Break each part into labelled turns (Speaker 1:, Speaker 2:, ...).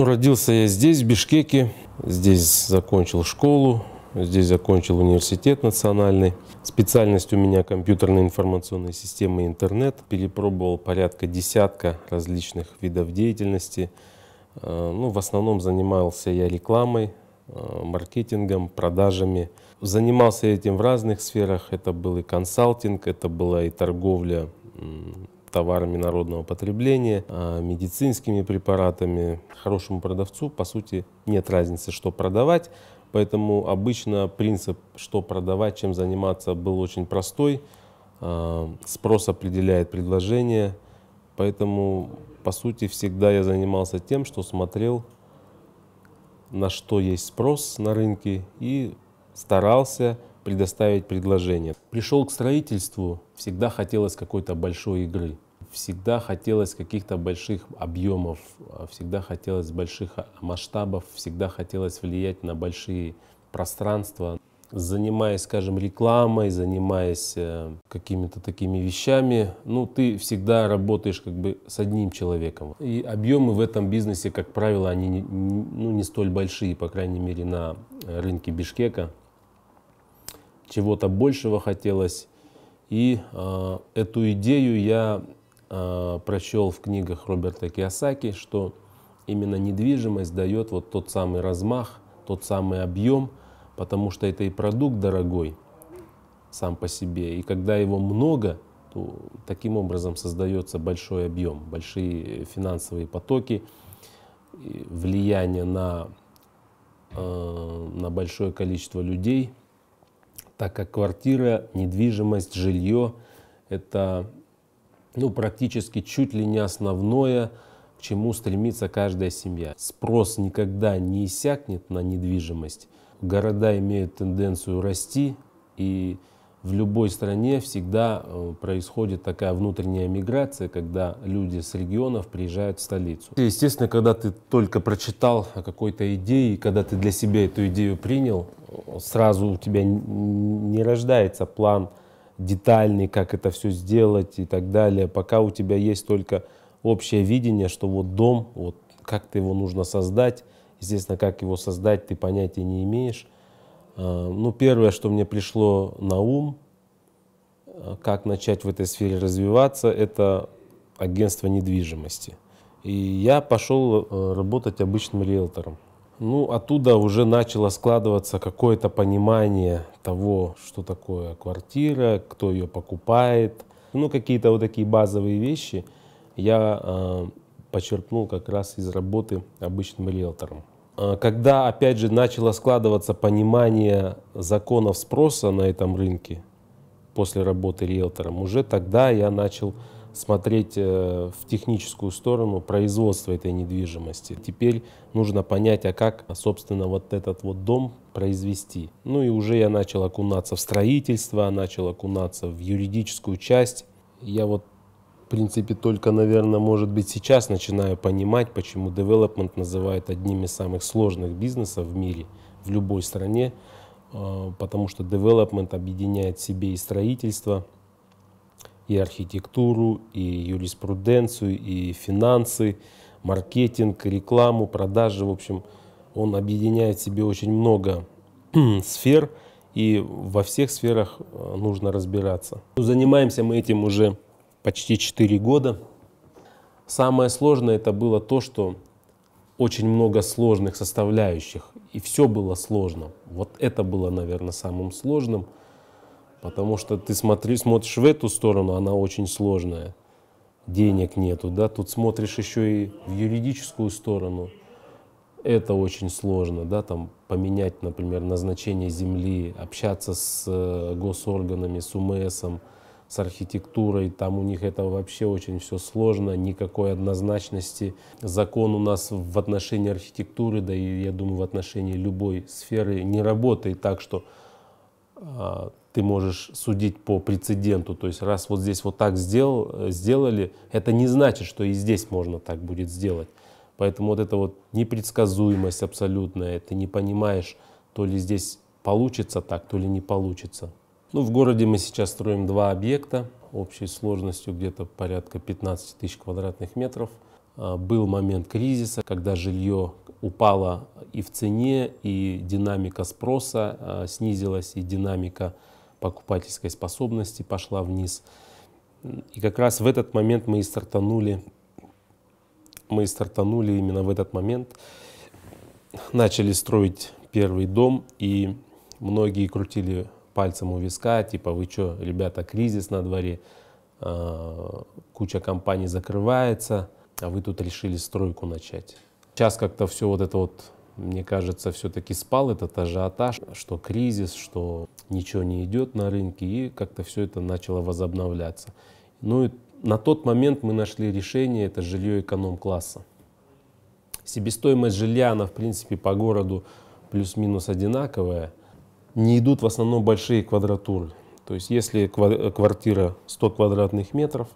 Speaker 1: Ну, родился я здесь, в Бишкеке. Здесь закончил школу, здесь закончил университет национальный. Специальность у меня компьютерные информационные системы и интернет. Перепробовал порядка десятка различных видов деятельности. Э, ну, в основном занимался я рекламой, э, маркетингом, продажами. Занимался этим в разных сферах. Это был и консалтинг, это была и торговля товарами народного потребления, а, медицинскими препаратами. Хорошему продавцу, по сути, нет разницы, что продавать, поэтому обычно принцип, что продавать, чем заниматься, был очень простой. А, спрос определяет предложение, поэтому, по сути, всегда я занимался тем, что смотрел, на что есть спрос на рынке и старался – предоставить предложение. Пришел к строительству, всегда хотелось какой-то большой игры, всегда хотелось каких-то больших объемов, а всегда хотелось больших а, масштабов, всегда хотелось влиять на большие пространства. Занимаясь, скажем, рекламой, занимаясь э, какими-то такими вещами, ну, ты всегда работаешь как бы с одним человеком. И объемы в этом бизнесе, как правило, они ну, не столь большие, по крайней мере, на э, рынке Бишкека чего-то большего хотелось. И э, эту идею я э, прочел в книгах Роберта Киосаки, что именно недвижимость дает вот тот самый размах, тот самый объем, потому что это и продукт дорогой сам по себе. И когда его много, то таким образом создается большой объем, большие финансовые потоки, влияние на, э, на большое количество людей – так как квартира, недвижимость, жилье – это ну, практически чуть ли не основное, к чему стремится каждая семья. Спрос никогда не иссякнет на недвижимость. Города имеют тенденцию расти, и в любой стране всегда э, происходит такая внутренняя миграция, когда люди с регионов приезжают в столицу. И естественно, когда ты только прочитал о какой-то идее, когда ты для себя эту идею принял, э, сразу у тебя не рождается план детальный, как это все сделать и так далее, пока у тебя есть только общее видение, что вот дом, вот как-то его нужно создать, естественно, как его создать, ты понятия не имеешь, Э, ну, первое, что мне пришло на ум, э, как начать в этой сфере развиваться, это агентство недвижимости. И я пошел э, работать обычным риэлтором. Ну, оттуда уже начало складываться какое-то понимание того, что такое квартира, кто ее покупает. Ну, какие-то вот такие базовые вещи я э, почерпнул как раз из работы обычным риэлтором. Э, когда, опять же, начало складываться понимание законов спроса на этом рынке после работы риэлтором, уже тогда я начал смотреть э, в техническую сторону производства этой недвижимости. Теперь нужно понять, а как, собственно, вот этот вот дом произвести. Ну и уже я начал окунаться в строительство, начал окунаться в юридическую часть. Я вот принципе, только, наверное, может быть, сейчас начинаю понимать, почему девелопмент называют одним из самых сложных бизнесов в мире, в любой стране, а, потому что девелопмент объединяет в себе и строительство, и архитектуру, и юриспруденцию, и финансы, маркетинг, рекламу, продажи. В общем, он объединяет в себе очень много сфер, и во всех сферах а, нужно разбираться. Ну, занимаемся мы этим уже почти 4 года. Самое сложное это было то, что очень много сложных составляющих, и все было сложно. Вот это было, наверное, самым сложным, потому что ты смотри, смотришь в эту сторону, она очень сложная, денег нету, да, тут смотришь еще и в юридическую сторону, это очень сложно, да, там поменять, например, назначение земли, общаться с э, госорганами, с УМСом, с архитектурой, там у них это вообще очень все сложно, никакой однозначности. Закон у нас в отношении архитектуры, да и, я думаю, в отношении любой сферы не работает так, что а, ты можешь судить по прецеденту. То есть раз вот здесь вот так сделал, сделали, это не значит, что и здесь можно так будет сделать. Поэтому вот эта вот непредсказуемость абсолютная, ты не понимаешь, то ли здесь получится так, то ли не получится. Ну, в городе мы сейчас строим два объекта общей сложностью где-то порядка 15 тысяч квадратных метров. А, был момент кризиса, когда жилье упало и в цене, и динамика спроса а, снизилась, и динамика покупательской способности пошла вниз. И как раз в этот момент мы и стартанули, мы и стартанули именно в этот момент, начали строить первый дом, и многие крутили пальцем у виска, типа вы что, ребята, кризис на дворе, а, куча компаний закрывается, а вы тут решили стройку начать. Сейчас как-то все вот это вот, мне кажется, все-таки спал этот ажиотаж, что кризис, что ничего не идет на рынке, и как-то все это начало возобновляться. Ну и на тот момент мы нашли решение, это жилье эконом-класса. Себестоимость жилья, она в принципе по городу плюс-минус одинаковая – не идут в основном большие квадратуры. То есть если квартира 100 квадратных метров,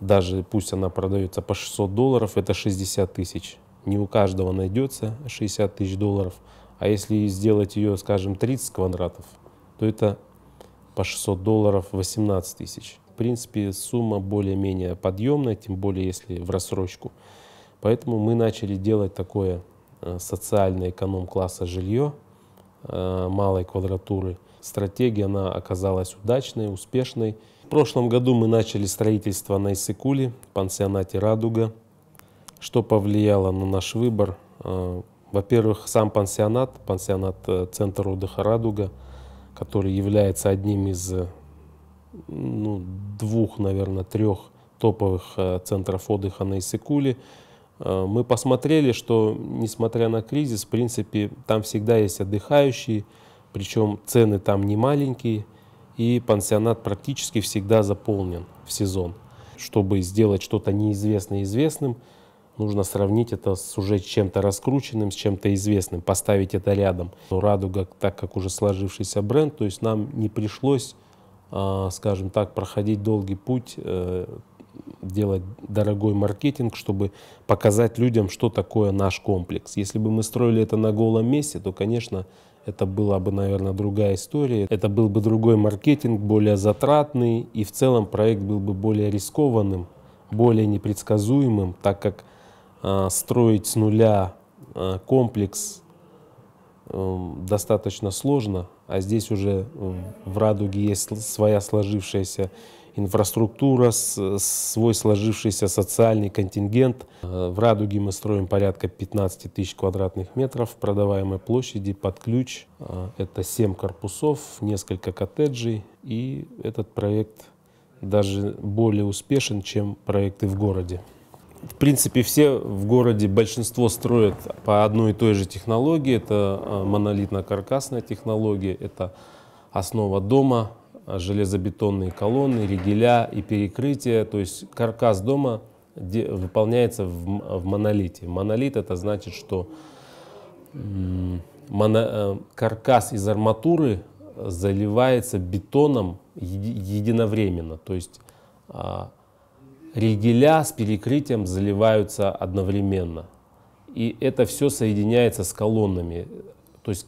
Speaker 1: даже пусть она продается по 600 долларов, это 60 тысяч. Не у каждого найдется 60 тысяч долларов. А если сделать ее, скажем, 30 квадратов, то это по 600 долларов 18 тысяч. В принципе, сумма более-менее подъемная, тем более если в рассрочку. Поэтому мы начали делать такое э, социальное эконом-класса жилье, Э, малой квадратуры. Стратегия она оказалась удачной, успешной. В прошлом году мы начали строительство на Иссыкуле, пансионате «Радуга», что повлияло на наш выбор. Э, во-первых, сам пансионат, пансионат э, «Центр отдыха «Радуга», который является одним из ну, двух, наверное, трех топовых центров отдыха на Иссыкуле, Э, мы посмотрели, что несмотря на кризис, в принципе, там всегда есть отдыхающие, причем цены там не маленькие, и пансионат практически всегда заполнен в сезон. Чтобы сделать что-то неизвестное известным, нужно сравнить это с уже чем-то раскрученным, с чем-то известным, поставить это рядом. Но «Радуга», так как уже сложившийся бренд, то есть нам не пришлось, а, скажем так, проходить долгий путь э, делать дорогой маркетинг, чтобы показать людям, что такое наш комплекс. Если бы мы строили это на голом месте, то, конечно, это была бы, наверное, другая история. Это был бы другой маркетинг, более затратный, и в целом проект был бы более рискованным, более непредсказуемым, так как э, строить с нуля э, комплекс э, достаточно сложно, а здесь уже эм, в радуге есть своя сложившаяся инфраструктура, свой сложившийся социальный контингент. Э, в Радуге мы строим порядка 15 тысяч квадратных метров продаваемой площади под ключ. Э, это 7 корпусов, несколько коттеджей, и этот проект даже более успешен, чем проекты в городе. В принципе, все в городе, большинство строят по одной и той же технологии. Это э, монолитно-каркасная технология, это основа дома, Э, железобетонные колонны, ригеля и перекрытия. То есть каркас дома выполняется в, в монолите. Монолит это значит, что моно, э, каркас из арматуры заливается бетоном единовременно. То есть а, ригеля с перекрытием заливаются одновременно. И это все соединяется с колоннами. То есть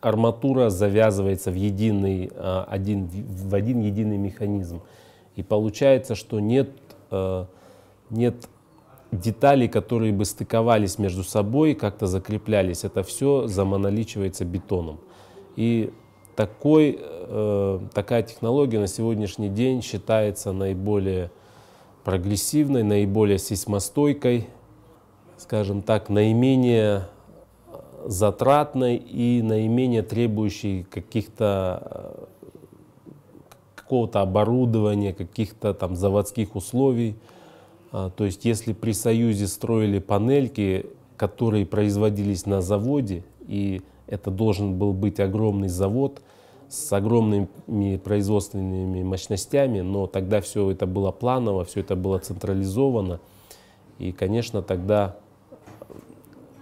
Speaker 1: арматура завязывается в, единый, а, один, в один единый механизм. И получается, что нет, э, нет деталей, которые бы стыковались между собой, как-то закреплялись. Это все замоноличивается бетоном. И такой, э, такая технология на сегодняшний день считается наиболее прогрессивной, наиболее сейсмостойкой, скажем так, наименее затратной и наименее требующей каких-то э, какого-то оборудования, каких-то там заводских условий. А, то есть если при Союзе строили панельки, которые производились на заводе, и это должен был быть огромный завод с огромными производственными мощностями, но тогда все это было планово, все это было централизовано. И, конечно, тогда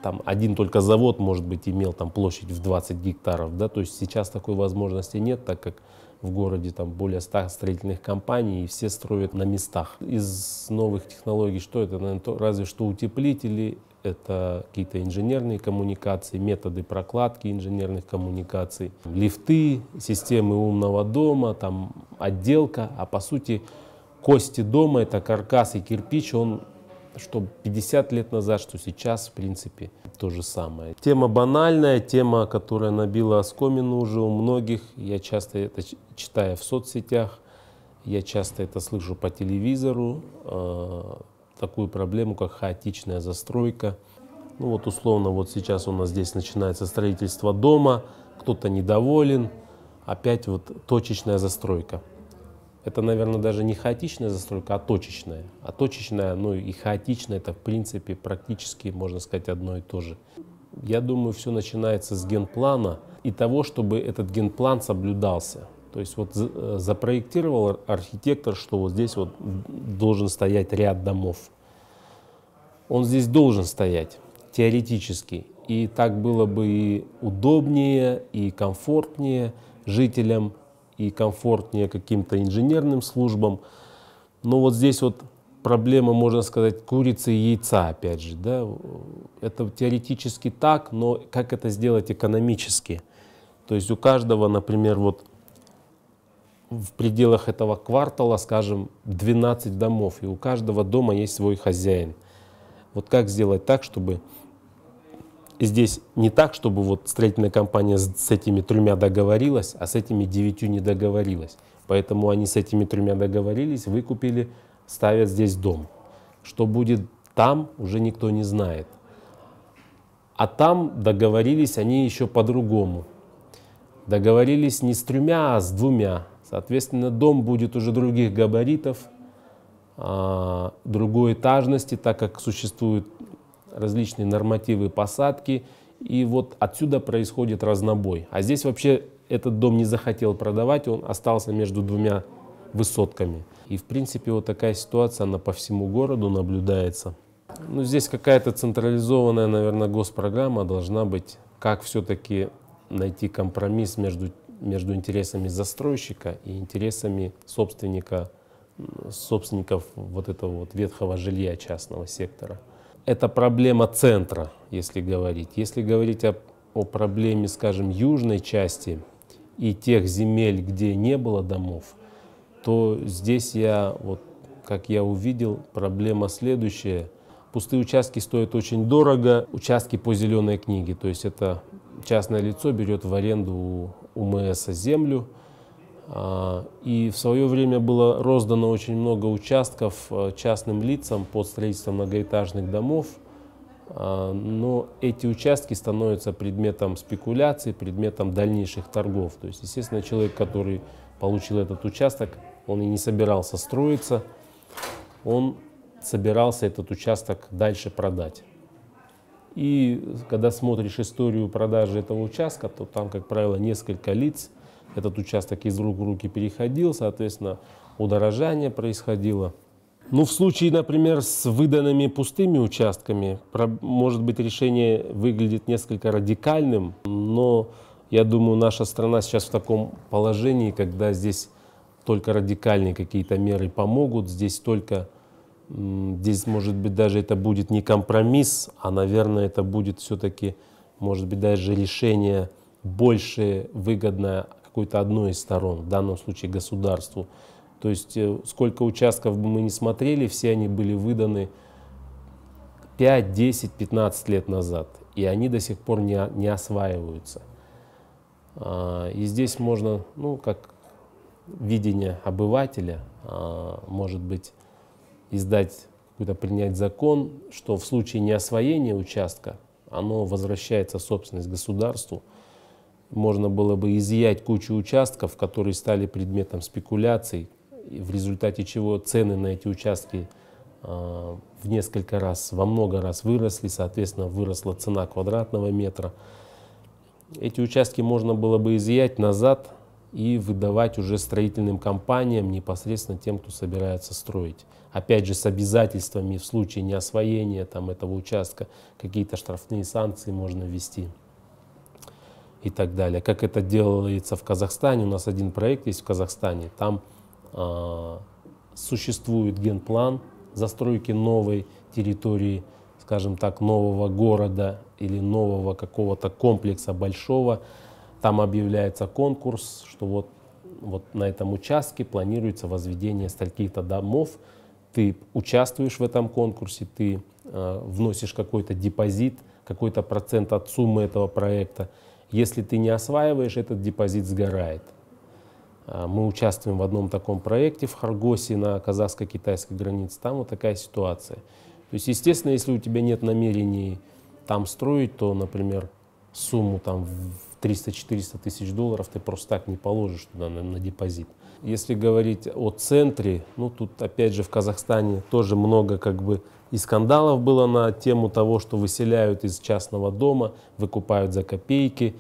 Speaker 1: там один только завод, может быть, имел там площадь в 20 гектаров, да, то есть сейчас такой возможности нет, так как в городе там более 100 строительных компаний, и все строят на местах. Из новых технологий что это? Наверное, то, разве что утеплители, это какие-то инженерные коммуникации, методы прокладки инженерных коммуникаций, лифты, системы умного дома, там отделка, а по сути кости дома, это каркас и кирпич, он что 50 лет назад, что сейчас, в принципе, то же самое. Тема банальная, тема, которая набила оскомину уже у многих. Я часто это читаю в соцсетях, я часто это слышу по телевизору. Э, такую проблему, как хаотичная застройка. Ну вот условно, вот сейчас у нас здесь начинается строительство дома, кто-то недоволен, опять вот точечная застройка это, наверное, даже не хаотичная застройка, а точечная. А точечная, ну и хаотичная, это, в принципе, практически, можно сказать, одно и то же. Я думаю, все начинается с генплана и того, чтобы этот генплан соблюдался. То есть вот э, запроектировал архитектор, что вот здесь вот должен стоять ряд домов. Он здесь должен стоять, теоретически. И так было бы и удобнее, и комфортнее жителям и комфортнее каким-то инженерным службам. Но вот здесь вот проблема, можно сказать, курицы и яйца, опять же. Да? Это теоретически так, но как это сделать экономически? То есть у каждого, например, вот в пределах этого квартала, скажем, 12 домов, и у каждого дома есть свой хозяин. Вот как сделать так, чтобы здесь не так, чтобы вот строительная компания с, этими тремя договорилась, а с этими девятью не договорилась. Поэтому они с этими тремя договорились, выкупили, ставят здесь дом. Что будет там, уже никто не знает. А там договорились они еще по-другому. Договорились не с тремя, а с двумя. Соответственно, дом будет уже других габаритов, а, другой этажности, так как существует различные нормативы посадки, и вот отсюда происходит разнобой. А здесь вообще этот дом не захотел продавать, он остался между двумя высотками. И в принципе вот такая ситуация, она по всему городу наблюдается. Ну, здесь какая-то централизованная, наверное, госпрограмма должна быть, как все-таки найти компромисс между, между интересами застройщика и интересами собственника, собственников вот этого вот ветхого жилья частного сектора это проблема центра, если говорить. Если говорить о, о проблеме, скажем, южной части и тех земель, где не было домов, то здесь я, вот, как я увидел, проблема следующая. Пустые участки стоят очень дорого, участки по зеленой книге, то есть это частное лицо берет в аренду у УМС землю, а, и в свое время было роздано очень много участков э, частным лицам под строительство многоэтажных домов, а, но эти участки становятся предметом спекуляции, предметом дальнейших торгов. То есть, естественно, человек, который получил этот участок, он и не собирался строиться, он собирался этот участок дальше продать. И когда смотришь историю продажи этого участка, то там, как правило, несколько лиц – этот участок из рук в руки переходил, соответственно, удорожание происходило. Ну, в случае, например, с выданными пустыми участками, может быть, решение выглядит несколько радикальным, но я думаю, наша страна сейчас в таком положении, когда здесь только радикальные какие-то меры помогут, здесь только, здесь, может быть, даже это будет не компромисс, а, наверное, это будет все-таки, может быть, даже решение больше выгодное какой-то одной из сторон, в данном случае государству. То есть э, сколько участков бы мы не смотрели, все они были выданы 5, 10, 15 лет назад, и они до сих пор не, не осваиваются. А, и здесь можно, ну, как видение обывателя, а, может быть, издать какой-то принять закон, что в случае неосвоения участка оно возвращается в собственность государству – можно было бы изъять кучу участков, которые стали предметом спекуляций, в результате чего цены на эти участки а, в несколько раз, во много раз выросли, соответственно, выросла цена квадратного метра. Эти участки можно было бы изъять назад и выдавать уже строительным компаниям, непосредственно тем, кто собирается строить. Опять же, с обязательствами в случае неосвоения там, этого участка какие-то штрафные санкции можно ввести и так далее. Как это делается в Казахстане, у нас один проект есть в Казахстане, там э, существует генплан застройки новой территории, скажем так, нового города или нового какого-то комплекса большого. Там объявляется конкурс, что вот, вот на этом участке планируется возведение стольких-то домов. Ты участвуешь в этом конкурсе, ты э, вносишь какой-то депозит, какой-то процент от суммы этого проекта – если ты не осваиваешь, этот депозит сгорает. А, мы участвуем в одном таком проекте в Харгосе на казахско-китайской границе. Там вот такая ситуация. То есть, естественно, если у тебя нет намерений там строить, то, например, сумму там в 300-400 тысяч долларов ты просто так не положишь туда на, на депозит. Если говорить о центре, ну тут опять же в Казахстане тоже много как бы и скандалов было на тему того, что выселяют из частного дома, выкупают за копейки.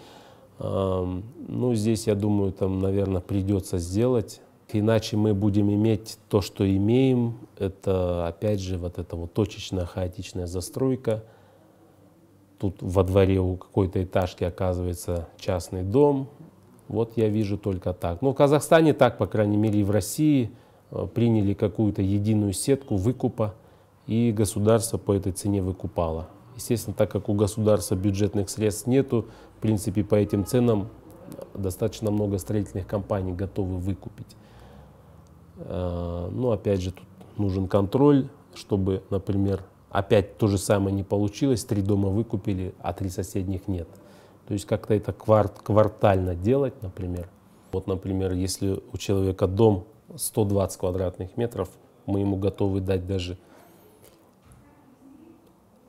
Speaker 1: Ну, здесь, я думаю, там, наверное, придется сделать. Иначе мы будем иметь то, что имеем. Это, опять же, вот эта вот точечная хаотичная застройка. Тут во дворе у какой-то этажки оказывается частный дом. Вот я вижу только так. Ну, в Казахстане так, по крайней мере, и в России э, приняли какую-то единую сетку выкупа и государство по этой цене выкупало. Естественно, так как у государства бюджетных средств нету, в принципе, по этим ценам достаточно много строительных компаний готовы выкупить. А, Но ну, опять же, тут нужен контроль, чтобы, например, опять то же самое не получилось, три дома выкупили, а три соседних нет. То есть как-то это кварт, квартально делать, например. Вот, например, если у человека дом 120 квадратных метров, мы ему готовы дать даже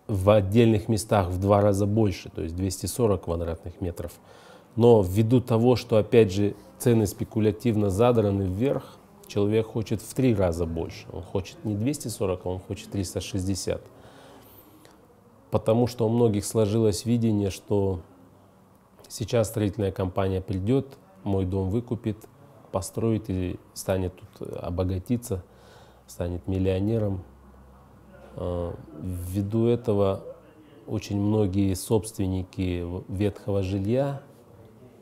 Speaker 1: в отдельных местах в два раза больше, то есть 240 квадратных метров. Но ввиду того, что, опять же, цены спекулятивно задраны вверх, человек хочет в три раза больше. Он хочет не 240, а он хочет 360. Потому что у многих сложилось видение, что сейчас строительная компания придет, мой дом выкупит, построит и станет тут э, обогатиться, станет миллионером, Ввиду этого очень многие собственники ветхого жилья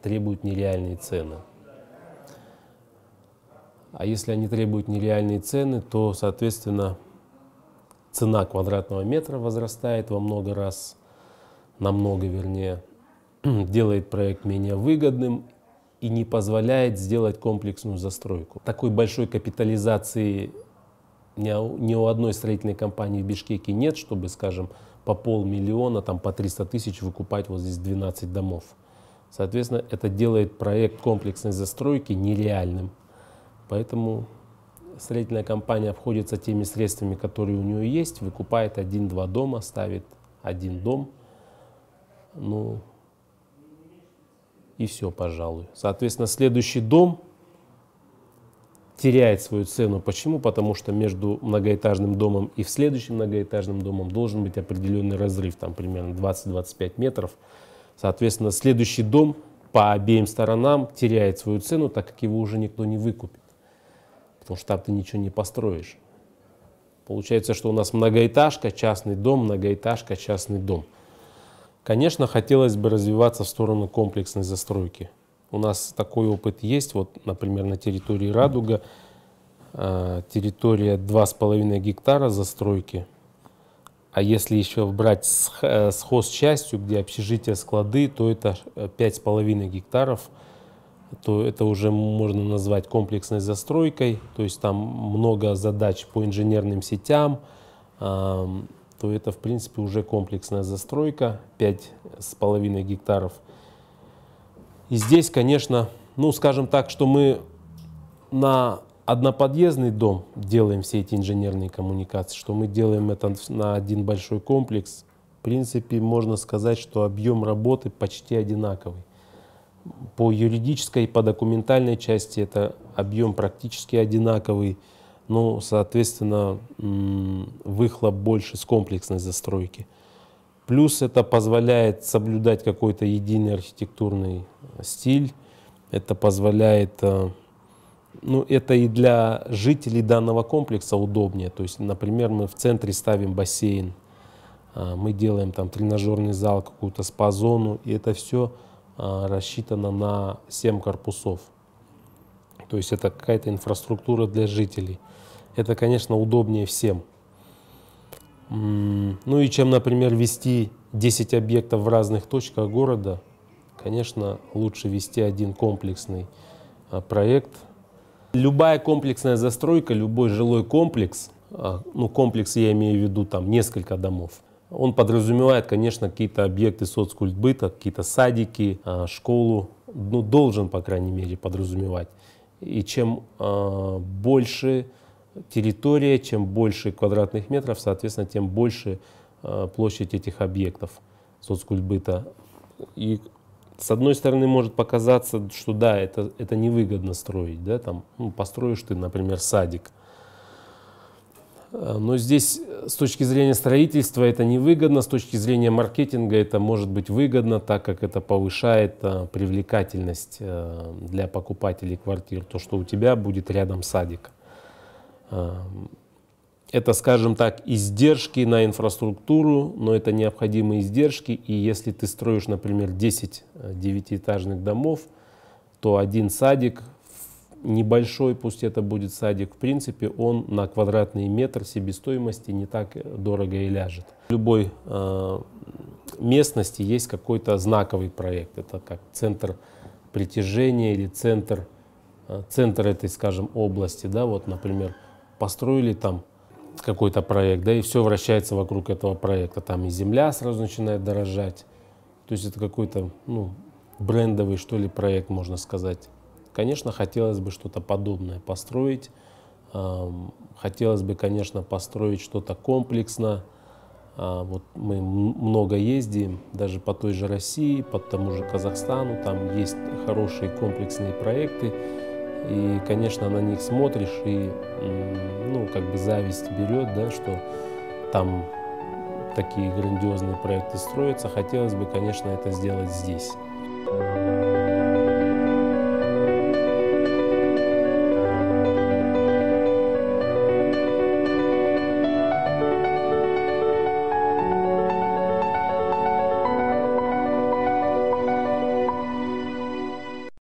Speaker 1: требуют нереальные цены. А если они требуют нереальные цены, то, соответственно, цена квадратного метра возрастает во много раз, намного вернее, делает проект менее выгодным и не позволяет сделать комплексную застройку. Такой большой капитализации ни, ни у одной строительной компании в Бишкеке нет, чтобы, скажем, по полмиллиона, там, по 300 тысяч выкупать вот здесь 12 домов. Соответственно, это делает проект комплексной застройки нереальным. Поэтому строительная компания обходится теми средствами, которые у нее есть, выкупает один-два дома, ставит один дом, ну и все, пожалуй. Соответственно, следующий дом – теряет свою цену. Почему? Потому что между многоэтажным домом и в следующем многоэтажным домом должен быть определенный разрыв, там примерно 20-25 метров. Соответственно, следующий дом по обеим сторонам теряет свою цену, так как его уже никто не выкупит. Потому что там ты ничего не построишь. Получается, что у нас многоэтажка, частный дом, многоэтажка, частный дом. Конечно, хотелось бы развиваться в сторону комплексной застройки. У нас такой опыт есть, вот, например, на территории Радуга, э, территория 2,5 гектара застройки. А если еще брать с, э, с хозчастью, где общежитие, склады, то это 5,5 э, гектаров то это уже можно назвать комплексной застройкой, то есть там много задач по инженерным сетям, то это, в принципе, уже комплексная застройка, 5,5 гектаров – и здесь, конечно, ну, скажем так, что мы на одноподъездный дом делаем все эти инженерные коммуникации, что мы делаем это на один большой комплекс. В принципе, можно сказать, что объем работы почти одинаковый. По юридической и по документальной части это объем практически одинаковый. Ну, соответственно, выхлоп больше с комплексной застройки. Плюс это позволяет соблюдать какой-то единый архитектурный э, стиль. Это позволяет, э, ну это и для жителей данного комплекса удобнее. То есть, например, мы в центре ставим бассейн, э, мы делаем там тренажерный зал, какую-то спа-зону, и это все рассчитано на 7 корпусов. То есть это какая-то инфраструктура для жителей. Это, конечно, удобнее всем. Ну и чем, например, вести 10 объектов в разных точках города, конечно, лучше вести один комплексный а, проект. Любая комплексная застройка, любой жилой комплекс, а, ну комплекс я имею в виду там несколько домов, он подразумевает, конечно, какие-то объекты соцкультбыта, какие-то садики, а, школу, ну должен, по крайней мере, подразумевать. И чем больше территория, чем больше квадратных метров, соответственно, тем больше э, площадь этих объектов соцкультбыта. И с одной стороны может показаться, что да, это, это невыгодно строить, да, там, ну, построишь ты, например, садик. Э, но здесь э, с точки зрения строительства это невыгодно, с точки зрения маркетинга это может быть выгодно, так как это повышает привлекательность для покупателей квартир, то, что у тебя будет рядом садик. Эм, это, скажем так, издержки на инфраструктуру, но это необходимые издержки. И если ты строишь, например, 10 э, девятиэтажных домов, то один садик, небольшой, пусть это будет садик, в принципе, он на квадратный метр себестоимости не так э, дорого и ляжет. В любой э, местности есть какой-то знаковый проект. Это как центр притяжения или центр, центр этой, скажем, области. Да? Вот, например, построили там какой-то проект, да, и все вращается вокруг этого проекта. Там и земля сразу начинает дорожать. То есть это какой-то, ну, брендовый, что ли, проект, можно сказать. Конечно, хотелось бы что-то подобное построить. Хотелось бы, конечно, построить что-то комплексно. А, вот мы много ездим, даже по той же России, по тому же Казахстану. Там есть хорошие комплексные проекты. И, конечно, на них смотришь, и, ну, как бы зависть берет, да, что там такие грандиозные проекты строятся. Хотелось бы, конечно, это сделать здесь.